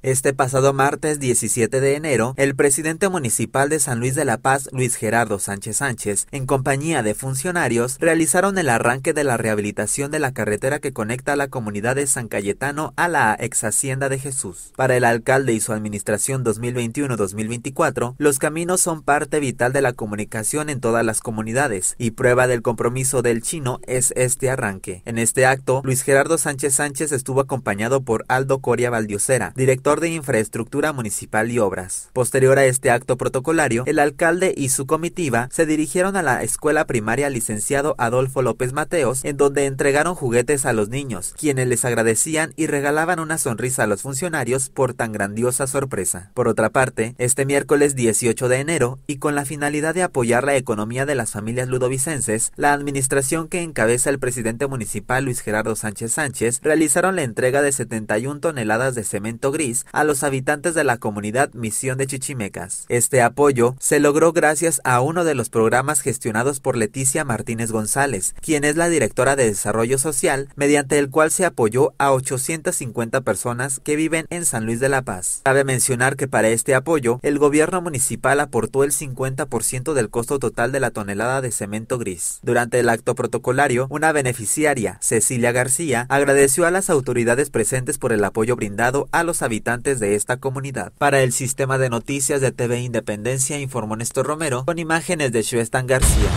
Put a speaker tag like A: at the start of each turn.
A: Este pasado martes 17 de enero, el presidente municipal de San Luis de la Paz, Luis Gerardo Sánchez Sánchez, en compañía de funcionarios, realizaron el arranque de la rehabilitación de la carretera que conecta a la comunidad de San Cayetano a la ex hacienda de Jesús. Para el alcalde y su administración 2021-2024, los caminos son parte vital de la comunicación en todas las comunidades y prueba del compromiso del chino es este arranque. En este acto, Luis Gerardo Sánchez Sánchez estuvo acompañado por Aldo Coria Valdiosera, director de Infraestructura Municipal y Obras. Posterior a este acto protocolario, el alcalde y su comitiva se dirigieron a la escuela primaria licenciado Adolfo López Mateos, en donde entregaron juguetes a los niños, quienes les agradecían y regalaban una sonrisa a los funcionarios por tan grandiosa sorpresa. Por otra parte, este miércoles 18 de enero, y con la finalidad de apoyar la economía de las familias ludovicenses, la administración que encabeza el presidente municipal Luis Gerardo Sánchez Sánchez realizaron la entrega de 71 toneladas de cemento gris a los habitantes de la comunidad Misión de Chichimecas. Este apoyo se logró gracias a uno de los programas gestionados por Leticia Martínez González, quien es la directora de Desarrollo Social, mediante el cual se apoyó a 850 personas que viven en San Luis de la Paz. Cabe mencionar que para este apoyo, el gobierno municipal aportó el 50% del costo total de la tonelada de cemento gris. Durante el acto protocolario, una beneficiaria, Cecilia García, agradeció a las autoridades presentes por el apoyo brindado a los habitantes de esta comunidad. Para el sistema de noticias de TV Independencia informó Néstor Romero con imágenes de Shuestan García.